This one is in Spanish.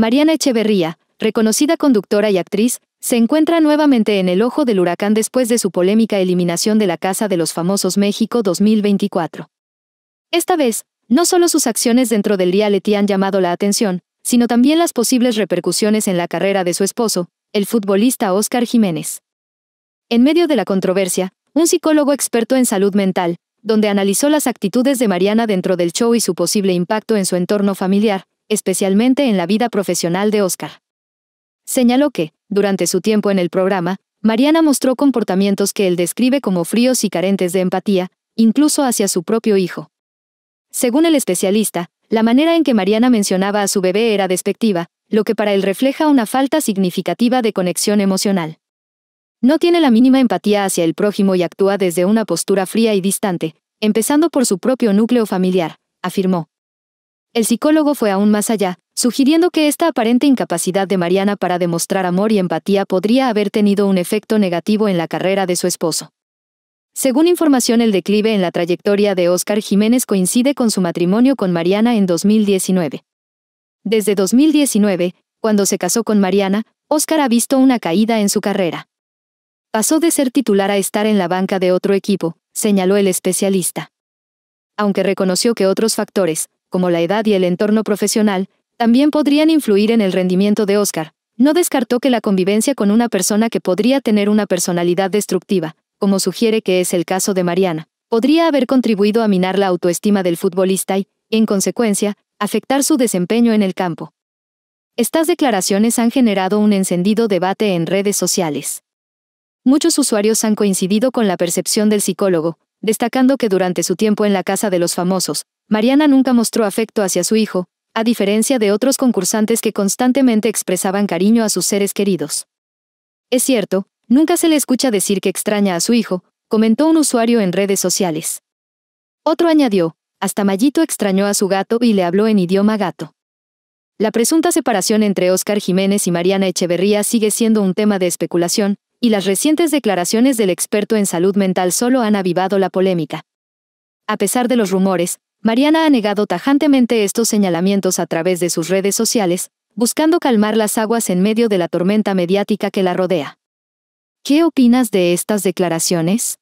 Mariana Echeverría, reconocida conductora y actriz, se encuentra nuevamente en el ojo del huracán después de su polémica eliminación de la Casa de los Famosos México 2024. Esta vez, no solo sus acciones dentro del reality han llamado la atención, sino también las posibles repercusiones en la carrera de su esposo, el futbolista Óscar Jiménez. En medio de la controversia, un psicólogo experto en salud mental, donde analizó las actitudes de Mariana dentro del show y su posible impacto en su entorno familiar, especialmente en la vida profesional de Oscar. Señaló que, durante su tiempo en el programa, Mariana mostró comportamientos que él describe como fríos y carentes de empatía, incluso hacia su propio hijo. Según el especialista, la manera en que Mariana mencionaba a su bebé era despectiva, lo que para él refleja una falta significativa de conexión emocional. No tiene la mínima empatía hacia el prójimo y actúa desde una postura fría y distante, empezando por su propio núcleo familiar, afirmó. El psicólogo fue aún más allá, sugiriendo que esta aparente incapacidad de Mariana para demostrar amor y empatía podría haber tenido un efecto negativo en la carrera de su esposo. Según información, el declive en la trayectoria de Óscar Jiménez coincide con su matrimonio con Mariana en 2019. Desde 2019, cuando se casó con Mariana, Óscar ha visto una caída en su carrera. Pasó de ser titular a estar en la banca de otro equipo, señaló el especialista. Aunque reconoció que otros factores, como la edad y el entorno profesional, también podrían influir en el rendimiento de Oscar. No descartó que la convivencia con una persona que podría tener una personalidad destructiva, como sugiere que es el caso de Mariana, podría haber contribuido a minar la autoestima del futbolista y, en consecuencia, afectar su desempeño en el campo. Estas declaraciones han generado un encendido debate en redes sociales. Muchos usuarios han coincidido con la percepción del psicólogo, destacando que durante su tiempo en la casa de los famosos, Mariana nunca mostró afecto hacia su hijo, a diferencia de otros concursantes que constantemente expresaban cariño a sus seres queridos. Es cierto, nunca se le escucha decir que extraña a su hijo, comentó un usuario en redes sociales. Otro añadió, hasta Mallito extrañó a su gato y le habló en idioma gato. La presunta separación entre Óscar Jiménez y Mariana Echeverría sigue siendo un tema de especulación, y las recientes declaraciones del experto en salud mental solo han avivado la polémica. A pesar de los rumores, Mariana ha negado tajantemente estos señalamientos a través de sus redes sociales, buscando calmar las aguas en medio de la tormenta mediática que la rodea. ¿Qué opinas de estas declaraciones?